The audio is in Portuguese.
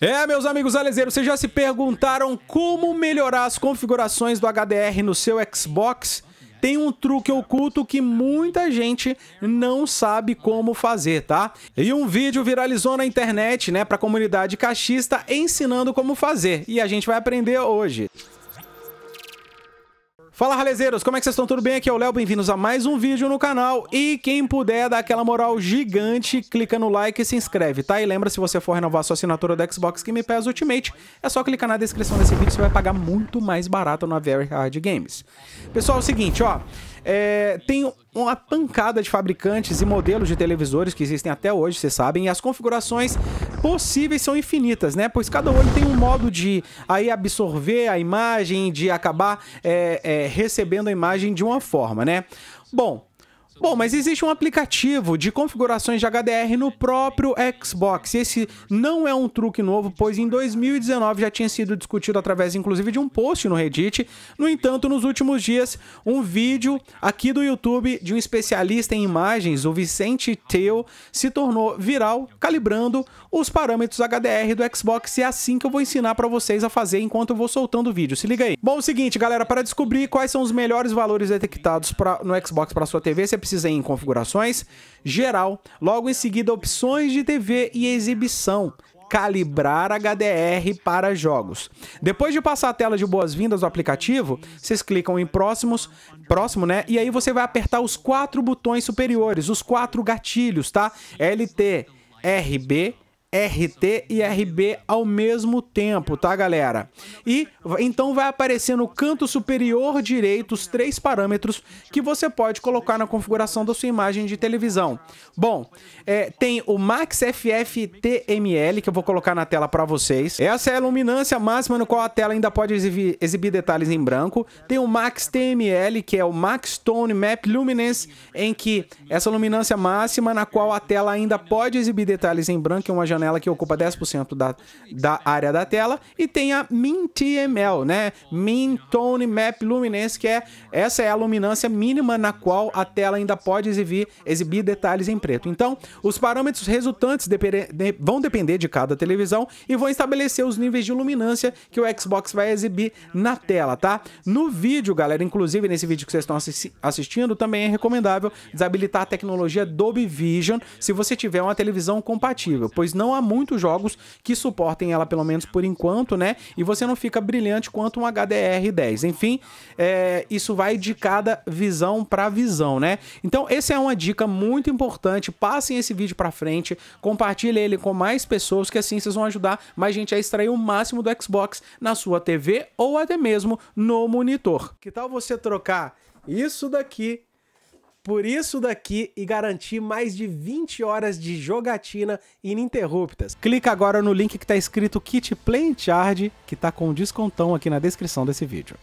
É, meus amigos alezeiros, vocês já se perguntaram como melhorar as configurações do HDR no seu Xbox? Tem um truque oculto que muita gente não sabe como fazer, tá? E um vídeo viralizou na internet, né, pra comunidade cachista ensinando como fazer. E a gente vai aprender hoje. Fala, ralezeiros! Como é que vocês estão? Tudo bem? Aqui é o Léo, bem-vindos a mais um vídeo no canal. E quem puder, dá aquela moral gigante, clica no like e se inscreve, tá? E lembra, se você for renovar sua assinatura do Xbox Game Pass Ultimate, é só clicar na descrição desse vídeo, você vai pagar muito mais barato na Very Hard Games. Pessoal, é o seguinte, ó... É, tem uma pancada de fabricantes e modelos de televisores que existem até hoje, vocês sabem, e as configurações possíveis são infinitas, né? Pois cada olho tem um modo de aí absorver a imagem, de acabar é, é, recebendo a imagem de uma forma, né? Bom, Bom, mas existe um aplicativo de configurações de HDR no próprio Xbox. E esse não é um truque novo, pois em 2019 já tinha sido discutido através, inclusive, de um post no Reddit. No entanto, nos últimos dias, um vídeo aqui do YouTube de um especialista em imagens, o Vicente Teo, se tornou viral, calibrando os parâmetros HDR do Xbox. E é assim que eu vou ensinar para vocês a fazer enquanto eu vou soltando o vídeo. Se liga aí. Bom, é o seguinte, galera, para descobrir quais são os melhores valores detectados pra, no Xbox para sua TV, você precisa ir em configurações, geral, logo em seguida opções de TV e exibição, calibrar HDR para jogos. Depois de passar a tela de boas-vindas do aplicativo, vocês clicam em próximos, próximo, né? E aí você vai apertar os quatro botões superiores, os quatro gatilhos, tá? LT, RB, RT e RB ao mesmo tempo, tá, galera? E então vai aparecer no canto superior direito os três parâmetros que você pode colocar na configuração da sua imagem de televisão. Bom, é, tem o Max FF TML que eu vou colocar na tela para vocês. Essa é a luminância máxima no qual a tela ainda pode exibir, exibir detalhes em branco. Tem o Max TML que é o Max Tone Map Luminance em que essa luminância máxima na qual a tela ainda pode exibir detalhes em branco é uma janela janela que ocupa 10% da, da área da tela, e tem a MinTML, né? Min Tone Map Luminance, que é essa é a luminância mínima na qual a tela ainda pode exibir, exibir detalhes em preto. Então, os parâmetros resultantes de, vão depender de cada televisão e vão estabelecer os níveis de luminância que o Xbox vai exibir na tela, tá? No vídeo, galera, inclusive nesse vídeo que vocês estão assistindo, também é recomendável desabilitar a tecnologia Dolby Vision se você tiver uma televisão compatível, pois não não há muitos jogos que suportem ela, pelo menos por enquanto, né? E você não fica brilhante quanto um HDR10. Enfim, é, isso vai de cada visão para visão, né? Então, essa é uma dica muito importante. Passem esse vídeo para frente, compartilhe ele com mais pessoas, que assim vocês vão ajudar mais gente a extrair o máximo do Xbox na sua TV ou até mesmo no monitor. Que tal você trocar isso daqui por isso daqui e garantir mais de 20 horas de jogatina ininterruptas. Clica agora no link que está escrito Kit Play Charge, que está com um descontão aqui na descrição desse vídeo.